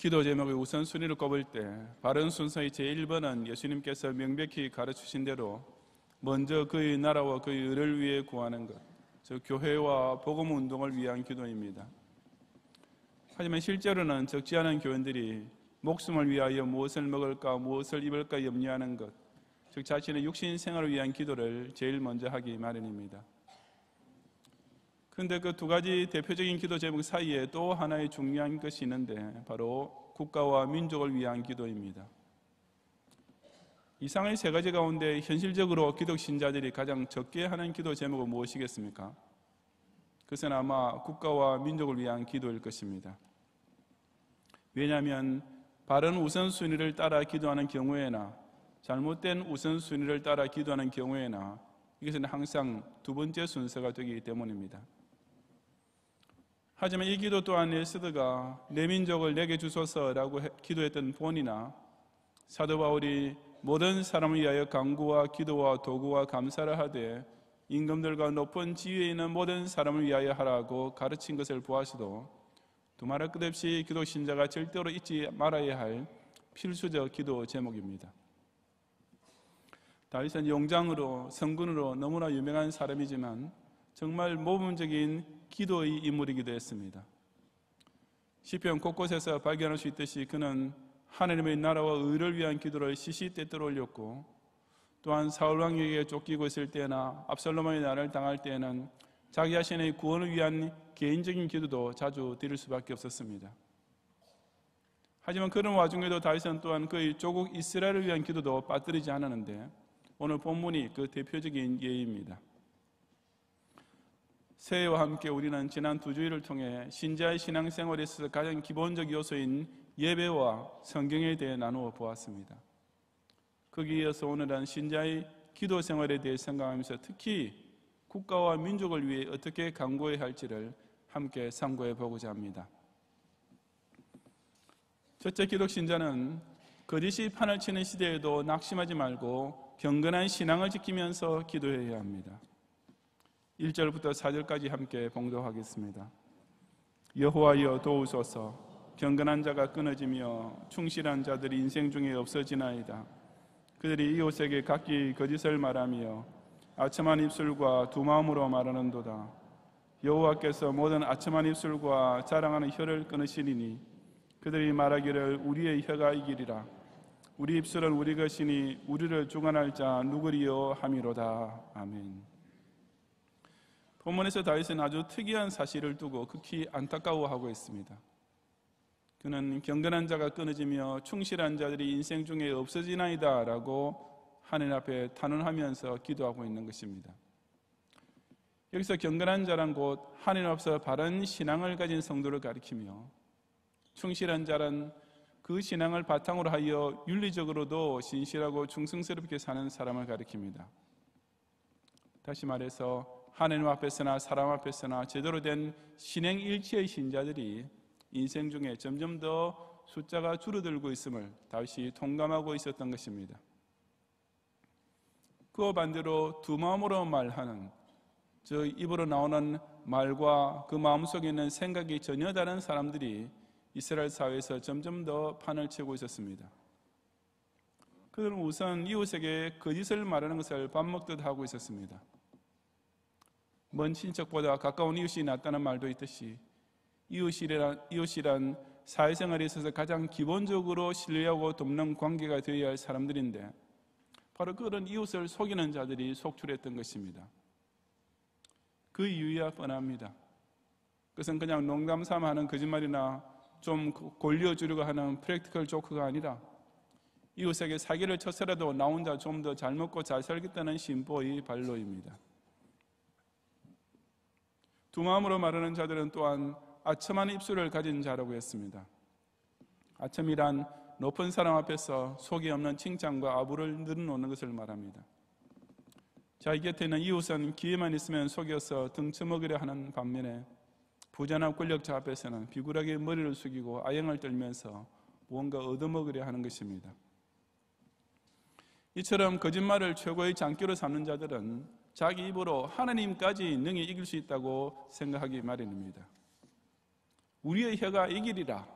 기도 제목의 우선순위를 꼽을 때 바른 순서의 제1번은 예수님께서 명백히 가르치신 대로 먼저 그의 나라와 그의 의를 위해 구하는 것, 즉 교회와 복음 운동을 위한 기도입니다. 하지만 실제로는 적지 않은 교인들이 목숨을 위하여 무엇을 먹을까, 무엇을 입을까 염려하는 것, 즉 자신의 육신 생활을 위한 기도를 제일 먼저 하기 마련입니다. 그런데 그 두 가지 대표적인 기도 제목 사이에 또 하나의 중요한 것이 있는데 바로 국가와 민족을 위한 기도입니다. 이상의 세 가지 가운데 현실적으로 기독 신자들이 가장 적게 하는 기도 제목은 무엇이겠습니까? 그것은 아마 국가와 민족을 위한 기도일 것입니다. 왜냐하면 바른 우선순위를 따라 기도하는 경우에나 잘못된 우선순위를 따라 기도하는 경우에나 이것은 항상 두 번째 순서가 되기 때문입니다. 하지만 이 기도 또한 에스드가 내 민족을 내게 주소서라고 기도했던 본이나 사도 바울이 모든 사람을 위하여 강구와 기도와 도구와 감사를 하되 임금들과 높은 지위에 있는 모든 사람을 위하여 하라고 가르친 것을 보아시도 두말할 끝 없이 기도 신자가 절대로 잊지 말아야 할 필수적 기도 제목입니다. 다윗은 용장으로 성군으로 너무나 유명한 사람이지만 정말 모범적인 기도의 인물이기도 했습니다. 시편 곳곳에서 발견할 수 있듯이 그는 하나님의 나라와 의를 위한 기도를 시시때때로 올렸고 또한 사울 왕에게 쫓기고 있을 때나 압살롬의 나라를 당할 때에는 자기 자신의 구원을 위한 개인적인 기도도 자주 드릴 수밖에 없었습니다. 하지만 그런 와중에도 다윗은 또한 그의 조국 이스라엘을 위한 기도도 빠뜨리지 않았는데 오늘 본문이 그 대표적인 예입니다. 새해와 함께 우리는 지난 두 주일을 통해 신자의 신앙생활에 서 가장 기본적 요소인 예배와 성경에 대해 나누어 보았습니다. 거기에 서 오늘은 신자의 기도 생활에 대해 생각하면서 특히 국가와 민족을 위해 어떻게 강구해야 할지를 함께 상고해 보고자 합니다. 첫째 기독신자는 거짓이 판을 치는 시대에도 낙심하지 말고 경건한 신앙을 지키면서 기도해야 합니다. 1절부터 4절까지 함께 봉독하겠습니다. 여호와여 도우소서. 경건한 자가 끊어지며 충실한 자들이 인생 중에 없어지나이다. 그들이 이웃에게 각기 거짓을 말하며 아첨한 입술과 두 마음으로 말하는도다. 여호와께서 모든 아첨한 입술과 자랑하는 혀를 끊으시리니 그들이 말하기를 우리의 혀가 이기리라. 우리 입술은 우리 것이니 우리를 주관할 자 누구리요 함이로다. 아멘. 본문에서 다윗은 아주 특이한 사실을 두고 극히 안타까워하고 있습니다. 그는 경건한 자가 끊어지며 충실한 자들이 인생 중에 없어지나이다 라고 하늘 앞에 탄원하면서 기도하고 있는 것입니다. 여기서 경건한 자란 곧 하늘 앞서 바른 신앙을 가진 성도를 가리키며 충실한 자란 그 신앙을 바탕으로 하여 윤리적으로도 신실하고 충성스럽게 사는 사람을 가리킵니다. 다시 말해서 하나님 앞에서나 사람 앞에서나 제대로 된 신행 일치의 신자들이 인생 중에 점점 더 숫자가 줄어들고 있음을 다윗이 동감하고 있었던 것입니다. 그 반대로 두 마음으로 말하는 저 입으로 나오는 말과 그 마음속에 있는 생각이 전혀 다른 사람들이 이스라엘 사회에서 점점 더 판을 치고 있었습니다. 그들은 우선 이웃에게 거짓을 말하는 것을 밥 먹듯 하고 있었습니다. 먼 친척보다 가까운 이웃이 낫다는 말도 있듯이 이웃이란, 이웃이란 사회생활에 있어서 가장 기본적으로 신뢰하고 돕는 관계가 되어야 할 사람들인데 바로 그런 이웃을 속이는 자들이 속출했던 것입니다. 그 이유야 뻔합니다. 그것은 그냥 농담 삼아 하는 거짓말이나 좀 골려주려고 하는 프랙티컬 조크가 아니라 이웃에게 사기를 쳐서라도 나 혼자 좀 더 잘 먹고 잘 살겠다는 심보의 발로입니다. 두 마음으로 말하는 자들은 또한 아첨한 입술을 가진 자라고 했습니다. 아첨이란 높은 사람 앞에서 속이 없는 칭찬과 아부를 늘어놓는 것을 말합니다. 자기 곁에 있는 이웃은 기회만 있으면 속여서 등쳐먹으려 하는 반면에 부자나 권력자 앞에서는 비굴하게 머리를 숙이고 아양을 떨면서 무언가 얻어먹으려 하는 것입니다. 이처럼 거짓말을 최고의 장기로 삼는 자들은 자기 입으로 하나님까지 능히 이길 수 있다고 생각하기 마련입니다. 우리의 혀가 이기리라.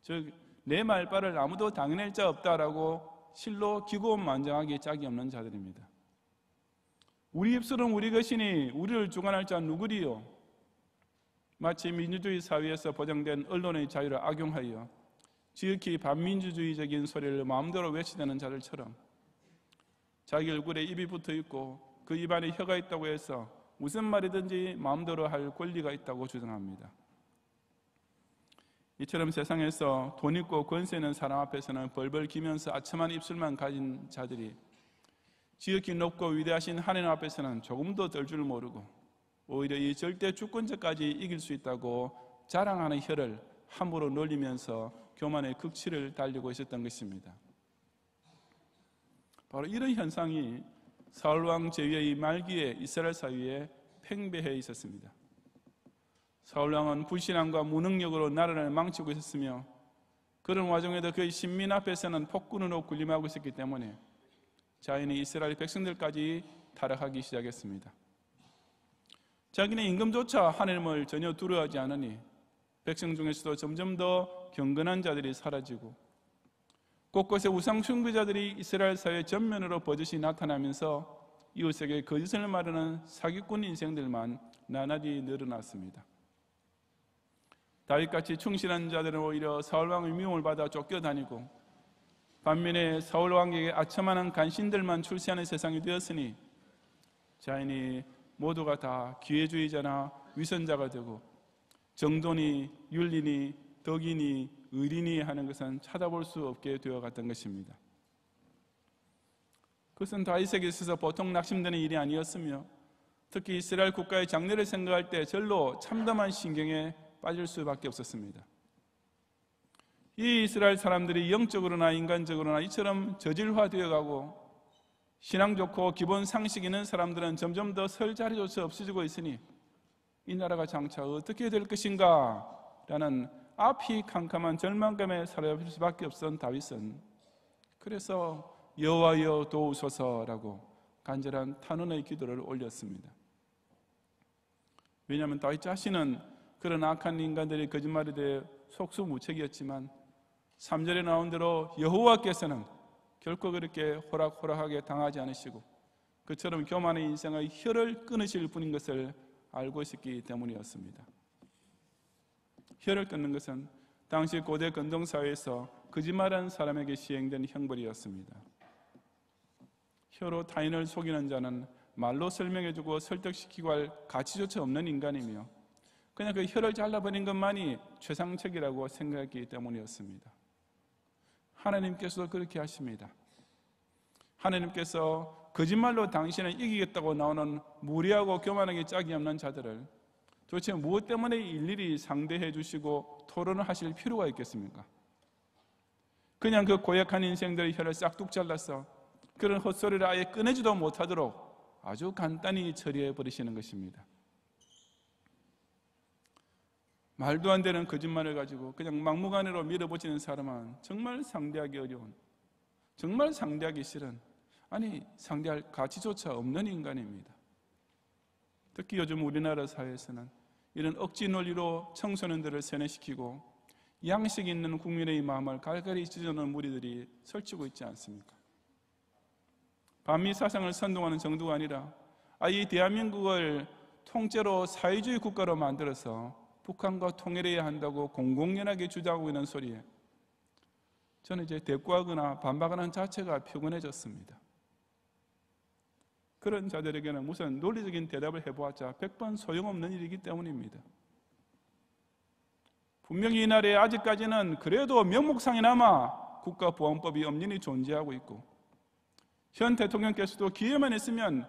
즉, 내 말발을 아무도 당해낼 자 없다라고 실로 기고만장하기 짝이 없는 자들입니다. 우리 입술은 우리 것이니 우리를 주관할 자 누구리요? 마치 민주주의 사회에서 보장된 언론의 자유를 악용하여 지극히 반민주주의적인 소리를 마음대로 외치는 자들처럼 자기 얼굴에 입이 붙어 있고 그 입안에 혀가 있다고 해서 무슨 말이든지 마음대로 할 권리가 있다고 주장합니다. 이처럼 세상에서 돈 있고 권세 있는 사람 앞에서는 벌벌 기면서 아첨한 입술만 가진 자들이 지극히 높고 위대하신 하나님 앞에서는 조금도 덜줄 모르고 오히려 이 절대 주권자까지 이길 수 있다고 자랑하는 혀를 함부로 놀리면서 교만의 극치를 달리고 있었던 것입니다. 바로 이런 현상이 사울 왕 제위의 말기에 이스라엘 사이에 팽배해 있었습니다. 사울 왕은 불신앙과 무능력으로 나라를 망치고 있었으며 그런 와중에도 그의 신민 앞에서는 폭군으로 군림하고 있었기 때문에 자연히 이스라엘 백성들까지 타락하기 시작했습니다. 자기네 임금조차 하나을 전혀 두려워하지 않으니 백성 중에서도 점점 더 경건한 자들이 사라지고 곳곳에 우상 숭배자들이 이스라엘 사회 전면으로 버젓이 나타나면서 이웃에게 거짓을 말하는 사기꾼 인생들만 나날이 늘어났습니다. 다윗같이 충실한 자들은 오히려 사울왕의 미움을 받아 쫓겨다니고 반면에 사울왕에게 아첨하는 간신들만 출세하는 세상이 되었으니 자인이 모두가 다 기회주의자나 위선자가 되고 정돈이 윤리니 덕이니 의리니 하는 것은 찾아볼 수 없게 되어갔던 것입니다. 그것은 다윗에 있어서 보통 낙심되는 일이 아니었으며 특히 이스라엘 국가의 장래를 생각할 때 절로 참담한 신경에 빠질 수밖에 없었습니다. 이 이스라엘 사람들이 영적으로나 인간적으로나 이처럼 저질화되어 가고 신앙 좋고 기본 상식 있는 사람들은 점점 더 설 자리조차 없어지고 있으니 이 나라가 장차 어떻게 될 것인가 라는 앞이 캄캄한 절망감에 사로잡힐 수밖에 없던 다윗은 그래서 여호와여 도우소서라고 간절한 탄원의 기도를 올렸습니다. 왜냐하면 다윗 자신은 그런 악한 인간들의 거짓말에 대해 속수무책이었지만 3절에 나온 대로 여호와께서는 결코 그렇게 호락호락하게 당하지 않으시고 그처럼 교만의 인생의 혀를 끊으실 분인 것을 알고 있었기 때문이었습니다. 혀를 끊는 것은 당시 고대 건동사회에서 거짓말하는 사람에게 시행된 형벌이었습니다. 혀로 타인을 속이는 자는 말로 설명해주고 설득시키고 할 가치조차 없는 인간이며 그냥 그 혀를 잘라버린 것만이 최상책이라고 생각했기 때문이었습니다. 하나님께서도 그렇게 하십니다. 하나님께서 거짓말로 당신을 이기겠다고 나오는 무리하고 교만하게 짝이 없는 자들을 도대체 무엇 때문에 일일이 상대해 주시고 토론을 하실 필요가 있겠습니까? 그냥 그 고약한 인생들의 혀를 싹둑 잘라서 그런 헛소리를 아예 꺼내지도 못하도록 아주 간단히 처리해 버리시는 것입니다. 말도 안 되는 거짓말을 가지고 그냥 막무가내로 밀어붙이는 사람은 정말 상대하기 어려운, 정말 상대하기 싫은, 아니 상대할 가치조차 없는 인간입니다. 특히 요즘 우리나라 사회에서는 이런 억지 논리로 청소년들을 세뇌시키고 양식 있는 국민의 마음을 갈갈이 찢어놓은 무리들이 설치고 있지 않습니까? 반미 사상을 선동하는 정도가 아니라 아예 대한민국을 통째로 사회주의 국가로 만들어서 북한과 통일해야 한다고 공공연하게 주장하고 있는 소리에 저는 이제 대꾸하거나 반박하는 자체가 피곤해졌습니다. 그런 자들에게는 우선 논리적인 대답을 해보았자 백번 소용없는 일이기 때문입니다. 분명히 이나에 아직까지는 그래도 명목상이나마 국가보안법이 엄연히 존재하고 있고 현 대통령께서도 기회만 있으면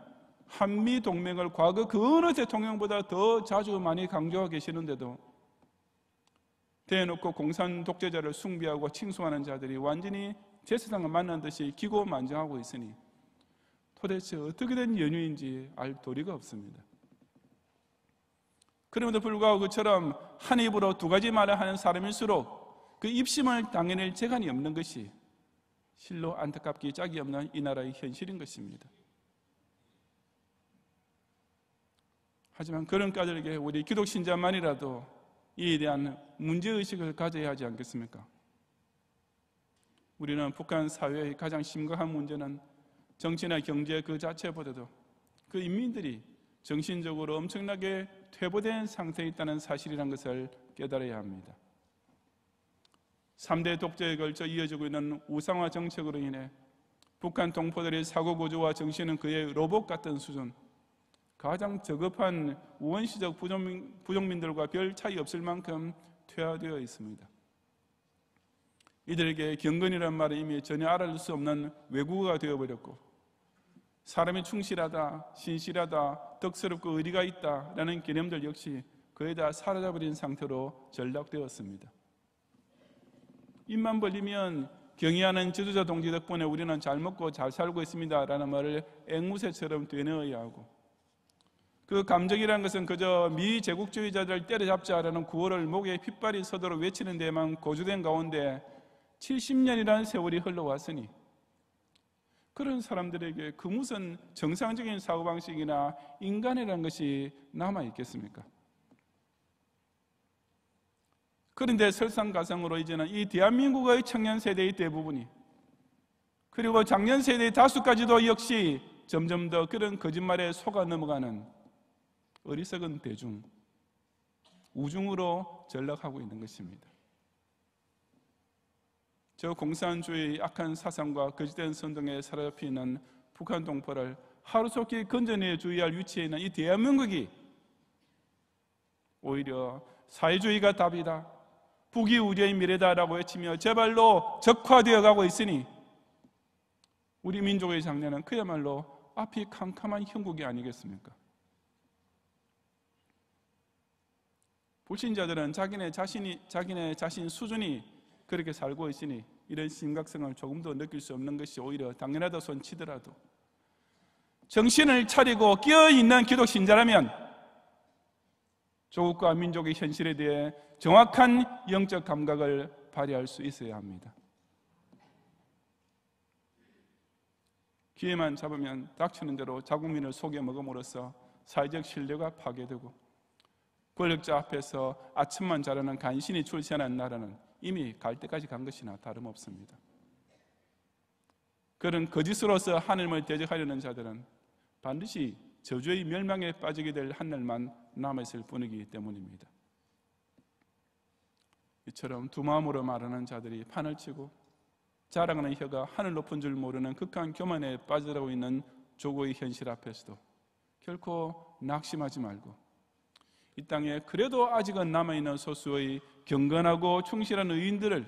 한미 동맹을 과거 그 어느 대통령보다 더 자주 많이 강조하고 계시는데도 대놓고 공산 독재자를 숭배하고 칭송하는 자들이 완전히 제사상을 만난 듯이 기고만장하고 있으니 도대체 어떻게 된 연유인지 알 도리가 없습니다. 그럼에도 불구하고 그처럼 한 입으로 두 가지 말을 하는 사람일수록 그 입심을 당해낼 재간이 없는 것이 실로 안타깝게 짝이 없는 이 나라의 현실인 것입니다. 하지만 그런 까들에게 우리 기독신자만이라도 이에 대한 문제의식을 가져야 하지 않겠습니까? 우리는 북한 사회의 가장 심각한 문제는 정치나 경제 그 자체보다도 그 인민들이 정신적으로 엄청나게 퇴보된 상태에 있다는 사실이라는 것을 깨달아야 합니다. 3대 독재에 걸쳐 이어지고 있는 우상화 정책으로 인해 북한 동포들의 사고 구조와 정신은 그의 로봇 같은 수준, 가장 저급한 우원시적 부족민, 들과별 차이 없을 만큼 퇴화되어 있습니다. 이들에게 경건이란 말은 이미 전혀 알아줄 수 없는 외국어가 되어버렸고 사람이 충실하다, 신실하다, 덕스럽고 의리가 있다라는 개념들 역시 그에 다 사라져버린 상태로 전락되었습니다. 입만 벌리면 경의하는 지도자 동지 덕분에 우리는 잘 먹고 잘 살고 있습니다라는 말을 앵무새처럼 되뇌어야 하고 그 감정이라는 것은 그저 미제국주의자들 때려잡자라는 구호를 목에 핏발이 서도록 외치는 데만 고조된 가운데 70년이라는 세월이 흘러왔으니 그런 사람들에게 그 무슨 정상적인 사고방식이나 인간이라는 것이 남아있겠습니까? 그런데 설상가상으로 이제는 이 대한민국의 청년 세대의 대부분이 그리고 작년 세대의 다수까지도 역시 점점 더 그런 거짓말에 속아 넘어가는 어리석은 대중, 우중으로 전락하고 있는 것입니다. 저 공산주의 악한 사상과 거짓된 선동에 사로잡히는 북한 동포를 하루속히 건전히 주의할 위치에 있는 이 대한민국이 오히려 사회주의가 답이다. 북이 우리의 미래다라고 외치며 제발로 적화되어 가고 있으니 우리 민족의 장래는 그야말로 앞이 캄캄한 형국이 아니겠습니까? 불신자들은 자기네 자신이 자기네 자신 수준이 그렇게 살고 있으니 이런 심각성을 조금도 느낄 수 없는 것이 오히려 당연하다 손치더라도 정신을 차리고 끼어있는 기독신자라면 조국과 민족의 현실에 대해 정확한 영적 감각을 발휘할 수 있어야 합니다. 기회만 잡으면 닥치는 대로 자국민을 속여 먹음으로써 사회적 신뢰가 파괴되고 권력자 앞에서 아침만 자라는 간신히 출세한 나라는 이미 갈 때까지 간 것이나 다름없습니다. 그런 거짓으로서 하나님을 대적하려는 자들은 반드시 저주의 멸망에 빠지게 될 한날만 남아있을 뿐이기 때문입니다. 이처럼 두 마음으로 말하는 자들이 판을 치고 자랑하는 혀가 하늘 높은 줄 모르는 극한 교만에 빠져들고 있는 조고의 현실 앞에서도 결코 낙심하지 말고 이 땅에 그래도 아직은 남아있는 소수의 경건하고 충실한 의인들을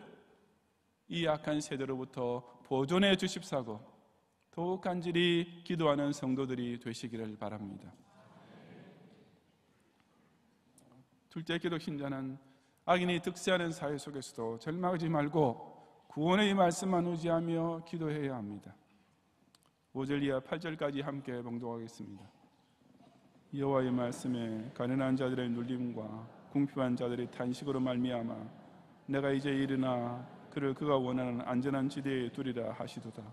이 악한 세대로부터 보존해 주십사고 더욱 간절히 기도하는 성도들이 되시기를 바랍니다. 둘째 기도 신자는 악인이 득세하는 사회 속에서도 절망하지 말고 구원의 말씀만 의지하며 기도해야 합니다. 5절 이하 8절까지 함께 봉독하겠습니다. 여호와의 말씀에 가난한 자들의 눌림과 궁핍한 자들의 탄식으로 말미암아 내가 이제 일어나 그를 그가 원하는 안전한 지대에 두리라 하시도다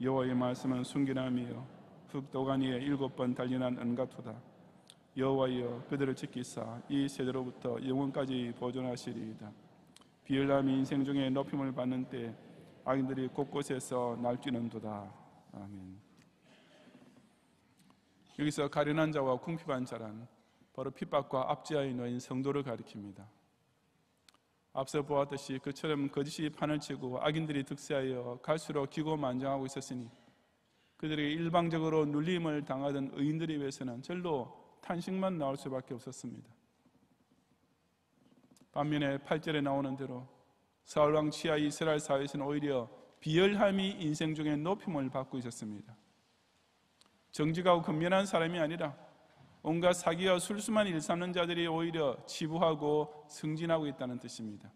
여호와의 말씀은 순기나며 흙 도가니에 일곱 번 달리난 은같도다 여호와여 그들을 지키사 이 세대로부터 영원까지 보존하시리이다 비열함이 인생 중에 높임을 받는 때 악인들이 곳곳에서 날뛰는도다 아멘 여기서 가련한 자와 궁핍한 자란 바로 핍박과 압제하에 놓인 성도를 가리킵니다. 앞서 보았듯이 그처럼 거짓이 판을 치고 악인들이 득세하여 갈수록 기고만장하고 있었으니 그들에게 일방적으로 눌림을 당하던 의인들에 위해서는 절로 탄식만 나올 수밖에 없었습니다. 반면에 8절에 나오는 대로 사울왕 치하 이스라엘 사회에서는 오히려 비열함이 인생 중에 높임을 받고 있었습니다. 정직하고 근면한 사람이 아니라 온갖 사기와 술수만 일삼는 자들이 오히려 지부하고 승진하고 있다는 뜻입니다.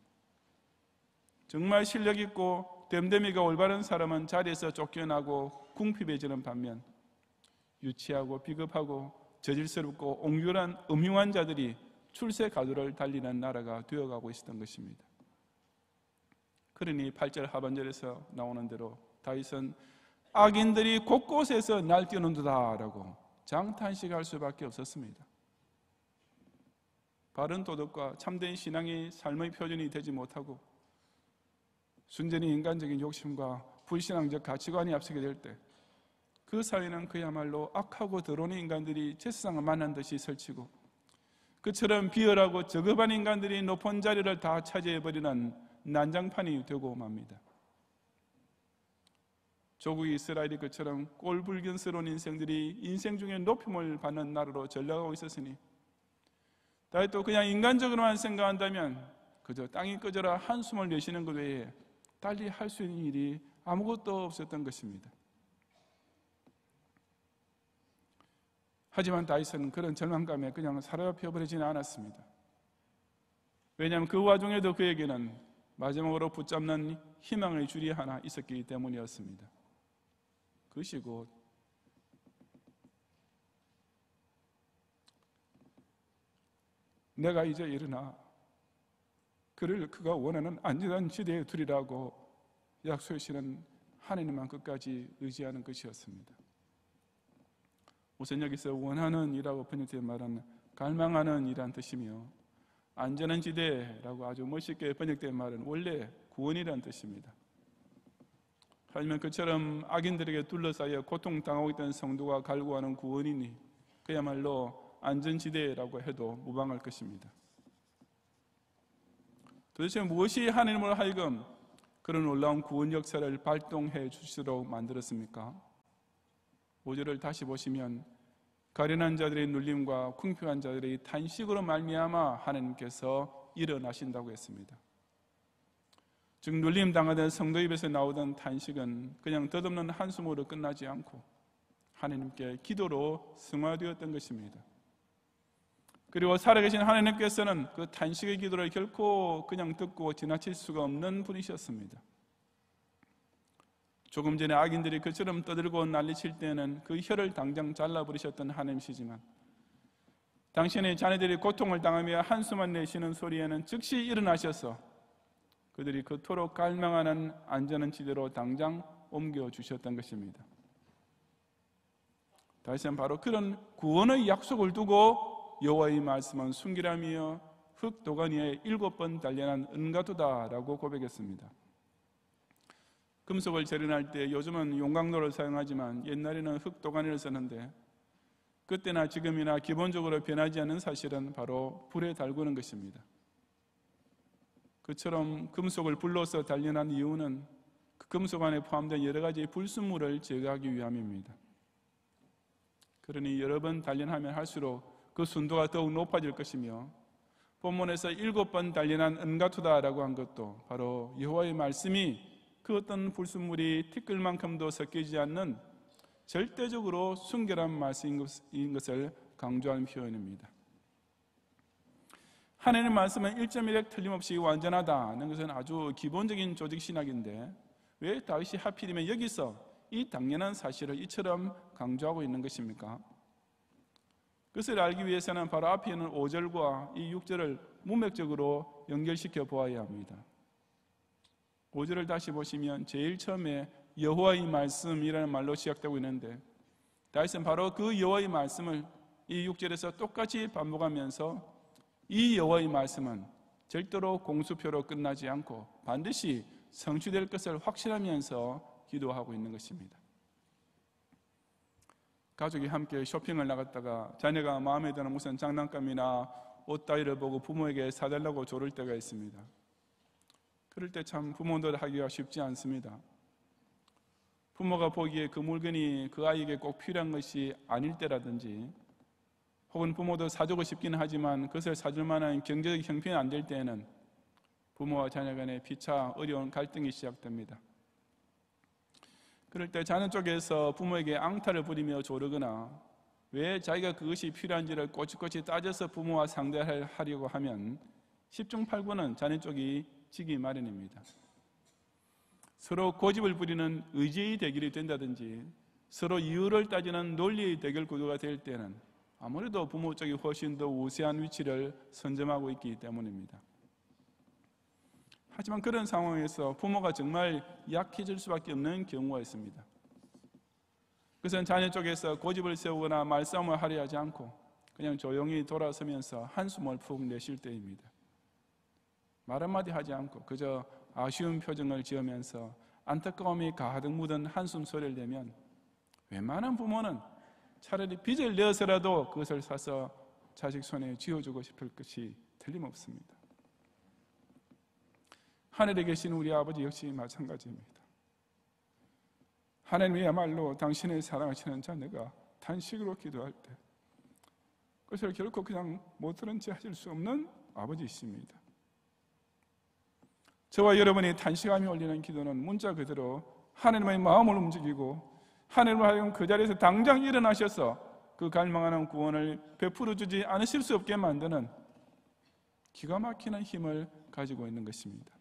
정말 실력 있고 됨됨이가 올바른 사람은 자리에서 쫓겨나고 궁핍해지는 반면 유치하고 비겁하고 저질스럽고 옹졸한 음흉한 자들이 출세 가도를 달리는 나라가 되어가고 있었던 것입니다. 그러니 8절 하반절에서 나오는 대로 다윗은 악인들이 곳곳에서 날뛰는도다라고 장탄식할 수밖에 없었습니다. 바른 도덕과 참된 신앙이 삶의 표준이 되지 못하고 순전히 인간적인 욕심과 불신앙적 가치관이 앞서게 될 때 그 사회는 그야말로 악하고 더러운 인간들이 제사상을 만난 듯이 설치고 그처럼 비열하고 저급한 인간들이 높은 자리를 다 차지해버리는 난장판이 되고 맙니다. 조국 이스라엘이 그처럼 꼴불견스러운 인생들이 인생 중에 높임을 받는 나라로 전락하고 있었으니 다시 또 그냥 인간적으로만 생각한다면 그저 땅이 꺼져라 한숨을 내쉬는 것 외에 달리 할 수 있는 일이 아무것도 없었던 것입니다. 하지만 다이슨은 그런 절망감에 그냥 사로잡혀 버리지는 않았습니다. 왜냐하면 그 와중에도 그에게는 마지막으로 붙잡는 희망의 줄이 하나 있었기 때문이었습니다. 그것이곧 내가 이제 일어나 그를 그가 원하는 안전한 지대에 두리라고 약속해 주시는 하느님만 끝까지 의지하는 것이었습니다. 우선 여기서 원하는 이라고 번역되 말한 갈망하는 이란 뜻이며 안전한 지대라고 아주 멋있게 번역된 말은 원래 구원이란 뜻입니다. 하나님 그처럼 악인들에게 둘러싸여 고통당하고 있다는 성도가 갈구하는 구원이니 그야말로 안전지대라고 해도 무방할 것입니다. 도대체 무엇이 하나님을 하여금 그런 놀라운 구원 역사를 발동해 주시도록 만들었습니까? 5절을 다시 보시면 가련한 자들의 눌림과 궁핍한 자들의 탄식으로 말미암아 하나님께서 일어나신다고 했습니다. 즉 눌림 당하던 성도 입에서 나오던 탄식은 그냥 뜻듬는 한숨으로 끝나지 않고 하나님께 기도로 승화되었던 것입니다. 그리고 살아계신 하나님께서는 그 탄식의 기도를 결코 그냥 듣고 지나칠 수가 없는 분이셨습니다. 조금 전에 악인들이 그처럼 떠들고 난리칠 때는 그 혀를 당장 잘라버리셨던 하나님시지만 당신의 자녀들이 고통을 당하며 한숨만 내쉬는 소리에는 즉시 일어나셔서 그들이 그토록 갈망하는 안전한 지대로 당장 옮겨 주셨던 것입니다. 다시 한번 바로 그런 구원의 약속을 두고 여호와의 말씀은 순기라며 흙 도가니에 일곱 번 단련한 은가도다라고 고백했습니다. 금속을 재련할 때 요즘은 용광로를 사용하지만 옛날에는 흙 도가니를 썼는데 그때나 지금이나 기본적으로 변하지 않는 사실은 바로 불에 달구는 것입니다. 그처럼 금속을 불러서 단련한 이유는 그 금속 안에 포함된 여러 가지 불순물을 제거하기 위함입니다. 그러니 여러 번 단련하면 할수록 그 순도가 더욱 높아질 것이며 본문에서 일곱 번 단련한 은가투다라고 한 것도 바로 여호와의 말씀이 그 어떤 불순물이 티끌만큼도 섞이지 않는 절대적으로 순결한 말씀인 것을 강조하는 표현입니다. 하나님 의 말씀은 1.1획 틀림없이 완전하다는 것은 아주 기본적인 조직 신학인데 왜 다윗이 하필이면 여기서 이 당연한 사실을 이처럼 강조하고 있는 것입니까? 그것을 알기 위해서는 바로 앞에 있는 5절과 이 6절을 문맥적으로 연결시켜 보아야 합니다. 5절을 다시 보시면 제일 처음에 여호와의 말씀이라는 말로 시작되고 있는데 다윗은 바로 그 여호와의 말씀을 이 6절에서 똑같이 반복하면서 이 여호와의 말씀은 절대로 공수표로 끝나지 않고 반드시 성취될 것을 확신하면서 기도하고 있는 것입니다. 가족이 함께 쇼핑을 나갔다가 자녀가 마음에 드는 무슨 장난감이나 옷 따위를 보고 부모에게 사달라고 조를 때가 있습니다. 그럴 때 참 부모들 하기가 쉽지 않습니다. 부모가 보기에 그 물건이 그 아이에게 꼭 필요한 것이 아닐 때라든지 혹은 부모도 사주고 싶기는 하지만 그것을 사줄 만한 경제적 형편이 안 될 때에는 부모와 자녀 간의 피차 어려운 갈등이 시작됩니다. 그럴 때 자녀 쪽에서 부모에게 앙탈을 부리며 조르거나 왜 자기가 그것이 필요한지를 꼬치꼬치 따져서 부모와 상대하려고 하면 1중 8구는 자녀 쪽이 지기 마련입니다. 서로 고집을 부리는 의지의 대결이 된다든지 서로 이유를 따지는 논리의 대결 구도가 될 때는 아무래도 부모 쪽이 훨씬 더 우세한 위치를 선점하고 있기 때문입니다. 하지만 그런 상황에서 부모가 정말 약해질 수밖에 없는 경우가 있습니다. 그것은 자녀 쪽에서 고집을 세우거나 말싸움을 하려 하지 않고 그냥 조용히 돌아서면서 한숨을 푹 내쉴 때입니다. 말 한마디 하지 않고 그저 아쉬운 표정을 지으면서 안타까움이 가득 묻은 한숨 소리를 내면 웬만한 부모는 차라리 빚을 내어서라도 그것을 사서 자식 손에 쥐어주고 싶을 것이 틀림없습니다. 하늘에 계신 우리 아버지 역시 마찬가지입니다. 하나님이야말로 당신의 사랑하시는 자녀가 단식으로 기도할 때 그것을 결코 그냥 못 들은 채 하실 수 없는 아버지이십니다. 저와 여러분이 단식함이 올리는 기도는 문자 그대로 하나님의 마음을 움직이고 하늘과 하여금 그 자리에서 당장 일어나셔서 그 갈망하는 구원을 베풀어 주지 않으실 수 없게 만드는 기가 막히는 힘을 가지고 있는 것입니다.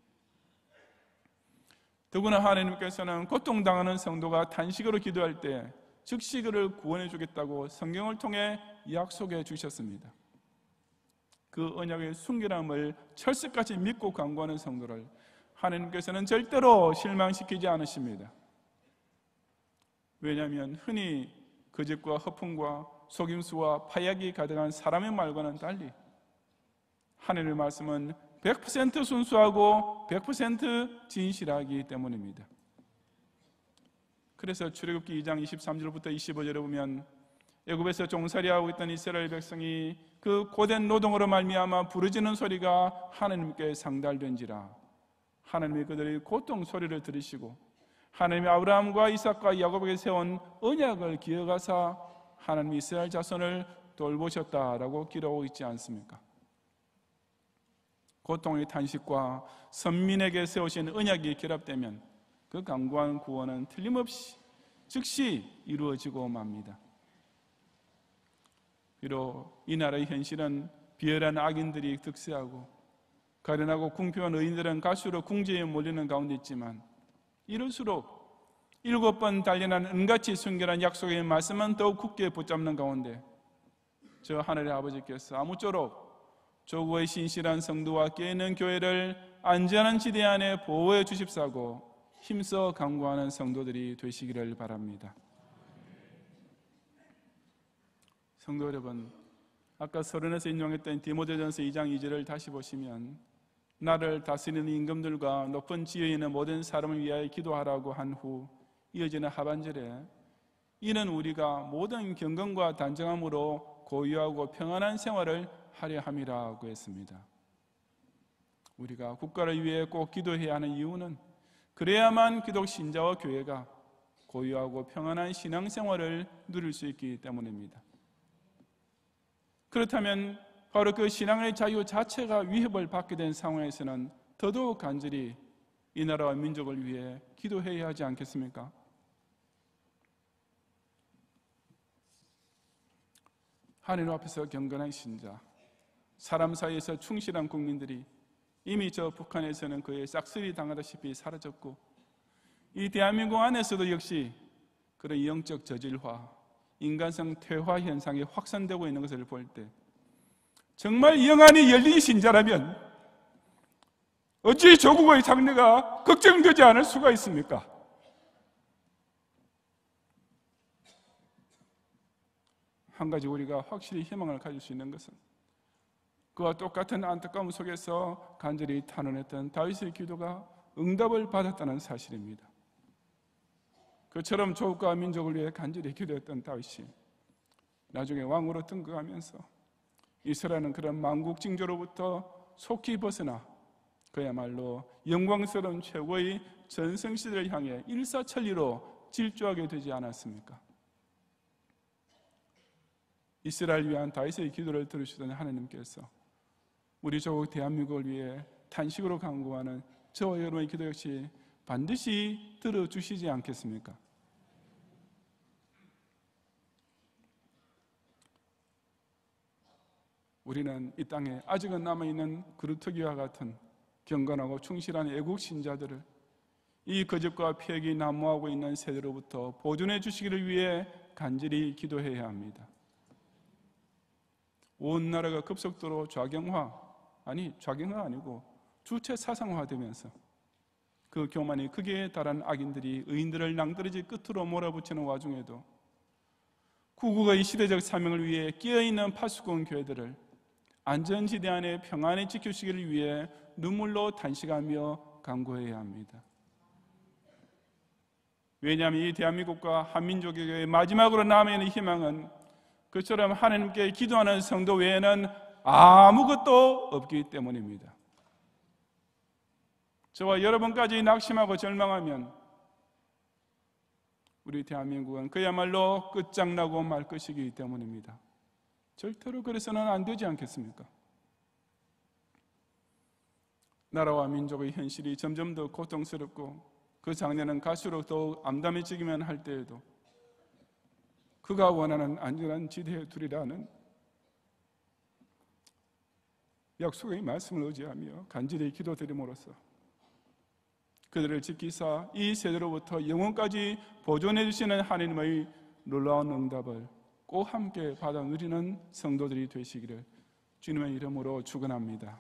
더구나 하나님께서는 고통당하는 성도가 단식으로 기도할 때 즉시 그를 구원해 주겠다고 성경을 통해 약속해 주셨습니다. 그 언약의 순결함을 철석같이 믿고 강구하는 성도를 하나님께서는 절대로 실망시키지 않으십니다. 왜냐하면 흔히 거짓과 그 허풍과 속임수와 파약이 가득한 사람의 말과는 달리 하늘의 말씀은 100% 순수하고 100% 진실하기 때문입니다. 그래서 출애굽기 2장 23절부터 25절에 보면 애굽에서 종살이하고 있던 이스라엘 백성이 그 고된 노동으로 말미암아 부르짖는 소리가 하나님께 상달된지라 하나님이 그들의 고통 소리를 들으시고 하나님이 아브라함과 이삭과 야곱에게 세운 언약을 기억하사 하나님 이스라엘 자손을 돌보셨다라고 기록하고 있지 않습니까? 고통의 탄식과 선민에게 세우신 언약이 결합되면 그 강구한 구원은 틀림없이 즉시 이루어지고 맙니다. 비록 이 나라의 현실은 비열한 악인들이 득세하고 가련하고 궁핍한 의인들은 가수로 궁지에 몰리는 가운데 있지만 이럴수록 일곱 번 단련한 은같이 순결한 약속의 말씀은 더욱 굳게 붙잡는 가운데 저 하늘의 아버지께서 아무쪼록 조국의 신실한 성도와 깨는 교회를 안전한 지대 안에 보호해 주십사고 힘써 강구하는 성도들이 되시기를 바랍니다. 성도 여러분, 아까 서른에서 인용했던 디모데전서 2장 2절을 다시 보시면 나를 다스리는 임금들과 높은 지혜인의 모든 사람을 위하여 기도하라고 한 후 이어지는 하반절에 이는 우리가 모든 경건과 단정함으로 고유하고 평안한 생활을 하려 함이라고 했습니다. 우리가 국가를 위해 꼭 기도해야 하는 이유는 그래야만 기독 신자와 교회가 고유하고 평안한 신앙생활을 누릴 수 있기 때문입니다. 그렇다면 바로 그 신앙의 자유 자체가 위협을 받게 된 상황에서는 더더욱 간절히 이 나라와 민족을 위해 기도해야 하지 않겠습니까? 하늘 앞에서 경건한 신자, 사람 사이에서 충실한 국민들이 이미 저 북한에서는 그의 싹쓸이 당하다시피 사라졌고 이 대한민국 안에서도 역시 그런 영적 저질화, 인간성 퇴화 현상이 확산되고 있는 것을 볼때 정말 영안이 열리 신자라면 어찌 조국의 장래가 걱정되지 않을 수가 있습니까? 한 가지 우리가 확실히 희망을 가질 수 있는 것은 그와 똑같은 안타까움 속에서 간절히 탄원했던 다윗의 기도가 응답을 받았다는 사실입니다. 그처럼 조국과 민족을 위해 간절히 기도했던 다윗이 나중에 왕으로 등극하면서 이스라엘은 그런 망국 징조로부터 속히 벗어나 그야말로 영광스러운 최고의 전성시대를 향해 일사천리로 질주하게 되지 않았습니까? 이스라엘 위한 다윗의 기도를 들으시던 하나님께서 우리 조국 대한민국을 위해 탄식으로 강구하는 저와 여러분의 기도 역시 반드시 들어주시지 않겠습니까? 우리는 이 땅에 아직은 남아있는 그루터기와 같은 경건하고 충실한 애국신자들을 이 거짓과 폐역이 난무하고 있는 세대로부터 보존해 주시기를 위해 간절히 기도해야 합니다. 온 나라가 급속도로 좌경화, 아니, 좌경화 아니고 주체 사상화되면서 그 교만이 크게 달한 악인들이 의인들을 낭떠러지 끝으로 몰아붙이는 와중에도 구구가 이 시대적 사명을 위해 끼어있는 파수꾼 교회들을 안전지대 안에 평안히 지켜주시기를 위해 눈물로 단식하며 강구해야 합니다. 왜냐하면 이 대한민국과 한민족의 마지막으로 남아있는 희망은 그처럼 하나님께 기도하는 성도 외에는 아무것도 없기 때문입니다. 저와 여러분까지 낙심하고 절망하면 우리 대한민국은 그야말로 끝장나고 말 것이기 때문입니다. 절대로 그래서는 안 되지 않겠습니까? 나라와 민족의 현실이 점점 더 고통스럽고 그 장래는 갈수록 더욱 암담해지기만 할 때에도 그가 원하는 안전한 지대에 두리라는 약속의 말씀을 의지하며 간절히 기도드림으로써 그들을 지키사 이 세대로부터 영원까지 보존해 주시는 하나님의 놀라운 응답을 꼭 함께 받아 누리는 성도들이 되시기를 주님의 이름으로 축원합니다.